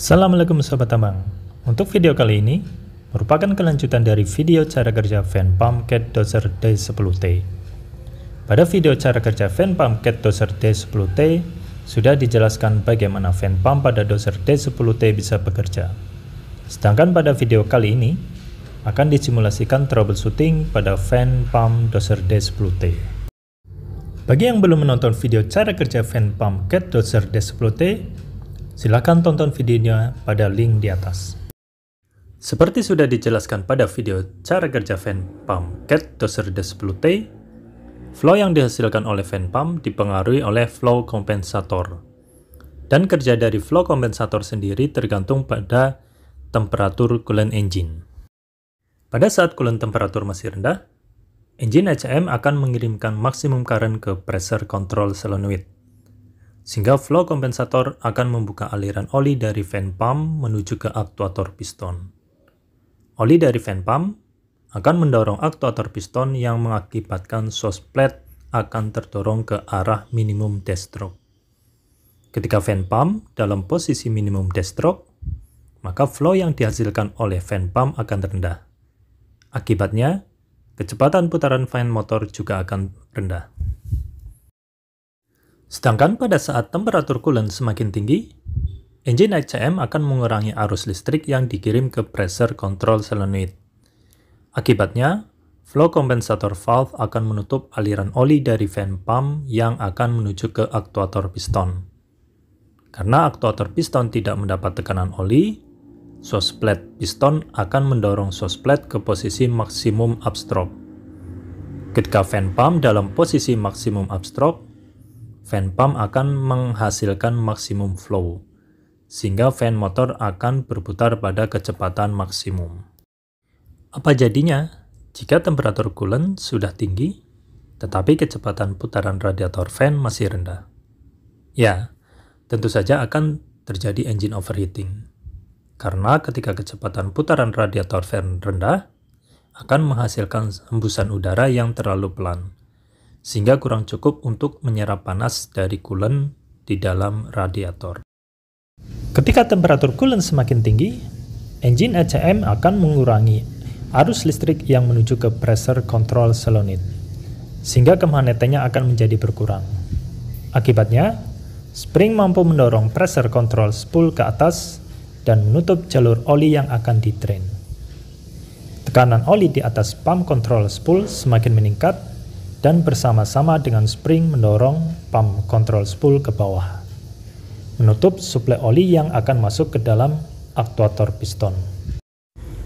Assalamualaikum sahabat tambang. Untuk video kali ini merupakan kelanjutan dari video cara kerja fan pump cat Dozer D10T. Pada video cara kerja fan pump cat Dozer D10T sudah dijelaskan bagaimana fan pump pada Dozer D10T bisa bekerja. Sedangkan pada video kali ini akan disimulasikan troubleshooting pada fan pump Dozer D10T. Bagi yang belum menonton video cara kerja fan pump cat Dozer D10T, Silakan tonton videonya pada link di atas. Seperti sudah dijelaskan pada video cara kerja fan pump CAT Doser 10T, flow yang dihasilkan oleh fan pump dipengaruhi oleh flow kompensator. Dan kerja dari flow kompensator sendiri tergantung pada temperatur coolant engine. Pada saat coolant temperatur masih rendah, engine HM akan mengirimkan maksimum current ke pressure control solenoid sehingga flow kompensator akan membuka aliran oli dari fan pump menuju ke aktuator piston. Oli dari fan pump akan mendorong aktuator piston yang mengakibatkan source plate akan terdorong ke arah minimum death stroke. Ketika fan pump dalam posisi minimum death stroke, maka flow yang dihasilkan oleh fan pump akan rendah. Akibatnya, kecepatan putaran fan motor juga akan rendah. Sedangkan pada saat temperatur coolant semakin tinggi, Engine HCM akan mengurangi arus listrik yang dikirim ke pressure control solenoid. Akibatnya, flow compensator valve akan menutup aliran oli dari fan pump yang akan menuju ke aktuator piston. Karena aktuator piston tidak mendapat tekanan oli, Source plate piston akan mendorong source plate ke posisi maksimum upstroke. Ketika fan pump dalam posisi maksimum upstroke, fan pump akan menghasilkan maksimum flow, sehingga fan motor akan berputar pada kecepatan maksimum. Apa jadinya jika temperatur coolant sudah tinggi, tetapi kecepatan putaran radiator fan masih rendah? Ya, tentu saja akan terjadi engine overheating. Karena ketika kecepatan putaran radiator fan rendah, akan menghasilkan hembusan udara yang terlalu pelan, sehingga kurang cukup untuk menyerap panas dari coolant di dalam radiator. Ketika temperatur coolant semakin tinggi, engine ECM akan mengurangi arus listrik yang menuju ke pressure control solenoid, sehingga kemagnetannya akan menjadi berkurang. Akibatnya, spring mampu mendorong pressure control spool ke atas dan menutup jalur oli yang akan ditrain. Tekanan oli di atas pump control spool semakin meningkat dan bersama-sama dengan spring mendorong pump control spool ke bawah, menutup suplai oli yang akan masuk ke dalam aktuator piston.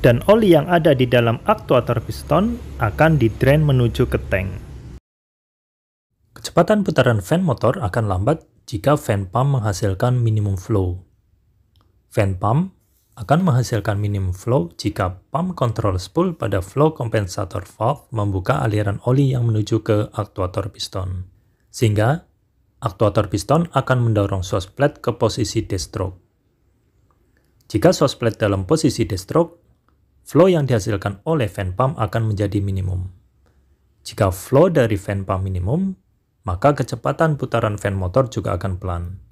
Dan oli yang ada di dalam aktuator piston akan didrain menuju ke tank. Kecepatan putaran fan motor akan lambat jika fan pump menghasilkan minimum flow. Fan pump akan menghasilkan minimum flow jika pump control spool pada flow compensator valve membuka aliran oli yang menuju ke aktuator piston. Sehingga, aktuator piston akan mendorong source plate ke posisi destroke. Jika source plate dalam posisi destroke, flow yang dihasilkan oleh fan pump akan menjadi minimum. Jika flow dari fan pump minimum, maka kecepatan putaran fan motor juga akan pelan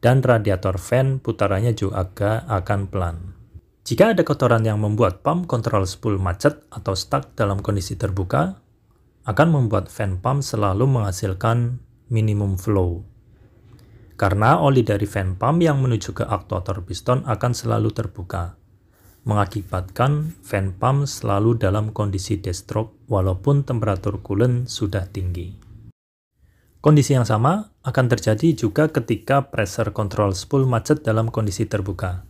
dan radiator fan putarannya juga akan pelan. Jika ada kotoran yang membuat pump kontrol spool macet atau stuck dalam kondisi terbuka, akan membuat fan pump selalu menghasilkan minimum flow. Karena oli dari fan pump yang menuju ke aktuator piston akan selalu terbuka, mengakibatkan fan pump selalu dalam kondisi destroke walaupun temperatur coolant sudah tinggi. Kondisi yang sama akan terjadi juga ketika pressure control spool macet dalam kondisi terbuka.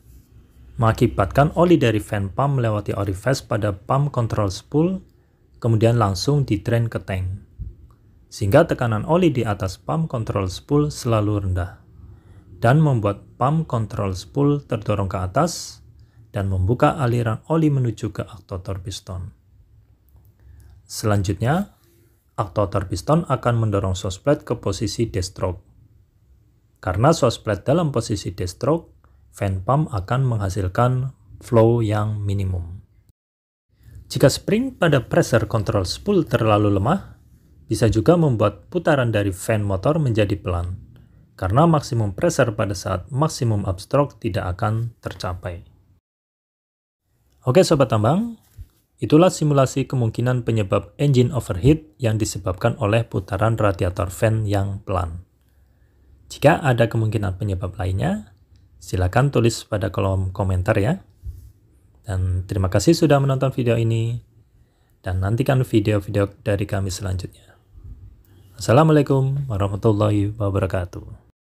Mengakibatkan oli dari fan pump melewati orifice pada pump control spool, kemudian langsung didrain ke tank. Sehingga tekanan oli di atas pump control spool selalu rendah. Dan membuat pump control spool terdorong ke atas, dan membuka aliran oli menuju ke aktuator piston. Selanjutnya, aktuator piston akan mendorong sosplate ke posisi destroke. Karena sosplate dalam posisi destroke, fan pump akan menghasilkan flow yang minimum. Jika spring pada pressure control spool terlalu lemah, bisa juga membuat putaran dari fan motor menjadi pelan, karena maksimum pressure pada saat maksimum upstroke tidak akan tercapai. Oke Sobat Tambang, Itulah simulasi kemungkinan penyebab engine overheat yang disebabkan oleh putaran radiator fan yang pelan. Jika ada kemungkinan penyebab lainnya, silakan tulis pada kolom komentar ya. Dan terima kasih sudah menonton video ini, dan nantikan video-video dari kami selanjutnya. Assalamualaikum warahmatullahi wabarakatuh.